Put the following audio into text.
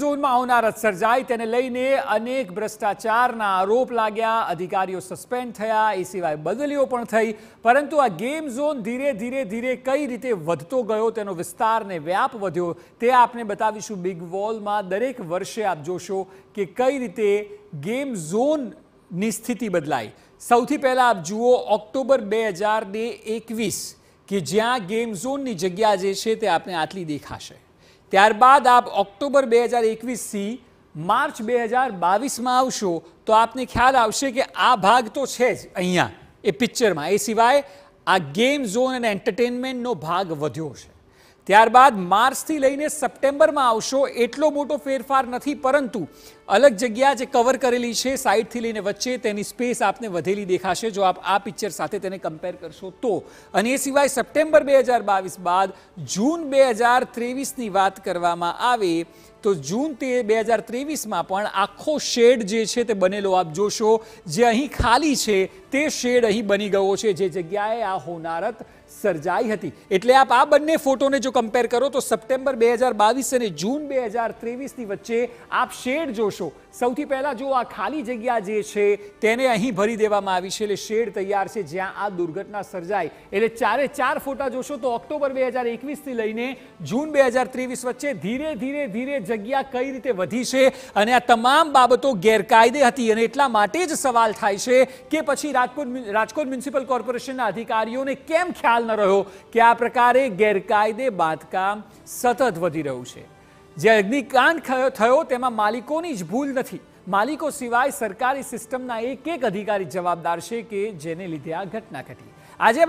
ઝોનમાં હોનારત સર્જાઈ તેને લઈને અનેક ભ્રષ્ટાચારના આરોપ લાગ્યા અધિકારીઓ સસ્પેન્ડ થયા એ સિવાય બદલીઓ પણ થઈ પરંતુ આ ગેમ ઝોન ધીરે ધીરે ધીરે કઈ રીતે વધતો ગયો તેનો વિસ્તારને વ્યાપ વધ્યો તે આપને બતાવીશું બિગ વોલમાં દરેક વર્ષે આપ જોશો કે કઈ રીતે ગેમ ઝોનની સ્થિતિ બદલાઈ સૌથી પહેલાં આપ જુઓ ઓક્ટોબર બે હજાર એકવીસ કે જ્યાં ગેમ ઝોનની જગ્યા જે છે તે આપને આટલી દેખાશે ત્યારબાદ આપ ઓક્ટોબર બે હજાર એકવીસથી માર્ચ બે હજાર બાવીસમાં આવશો તો આપને ખ્યાલ આવશે કે આ ભાગ તો છે જ અહીંયા એ પિક્ચરમાં એ સિવાય આ ગેમ ઝોન અને એન્ટરટેનમેન્ટનો ભાગ વધ્યો છે ત્યારબાદ માર્ચથી લઈને સપ્ટેમ્બરમાં આવશો એટલો મોટો ફેરફાર નથી પરંતુ અલગ જગ્યા જે કવર કરેલી છે સાઈડથી લઈને વચ્ચે તેની સ્પેસ આપને વધેલી દેખાશે જો આપ આ પિક્ચર સાથે તેને કમ્પેર કરશો તો અને એ સિવાય સપ્ટેમ્બર બે હજાર બાવીસ બાદ જૂન બે હજાર ત્રેવીસની વાત કરવામાં આવે તો જૂન તે બે હજાર ત્રેવીસમાં પણ આખો શેડ જે છે તે બનેલો આપ જોશો જે અહીં ખાલી છે તે શેડ અહીં બની ગયો છે જે જગ્યાએ આ હોનારત સર્જાઈ હતી એટલે આપ આ બંને ફોટોને જો કમ્પેર કરો તો સપ્ટેમ્બર બે હજાર બાવીસ અને જૂન બે હજાર ત્રેવીસની વચ્ચે આપ શેડ જોશો સૌથી પહેલાં જો આ ખાલી જગ્યા જે છે તેને અહીં ભરી દેવામાં આવી છે એટલે શેડ તૈયાર છે જ્યાં આ દુર્ઘટના સર્જાય એટલે ચારે ચાર ફોટા જોશો તો ઓક્ટોબર બે હજાર એકવીસથી લઈને જૂન બે હજાર ત્રેવીસ વચ્ચે ધીરે ધીરે ધીરે જગ્યા કઈ રીતે વધી છે અને આ તમામ બાબતો ગેરકાયદે હતી અને એટલા માટે જ સવાલ થાય છે કે પછી રાજકોટ રાજકોટ મ્યુનિસિપલ કોર્પોરેશનના અધિકારીઓને કેમ ખ્યાલ ન રહ્યો કે આ પ્રકારે ગેરકાયદે બાંધકામ સતત વધી રહ્યું છે જે અગ્નિકાંડ થયો તેમાં માલિકોની જ ભૂલ નથી માલિકો સિવાય સરકારી સિસ્ટમના એક એક અધિકારી જવાબદાર છે કે જેને લીધે આ ઘટના ઘટી આજે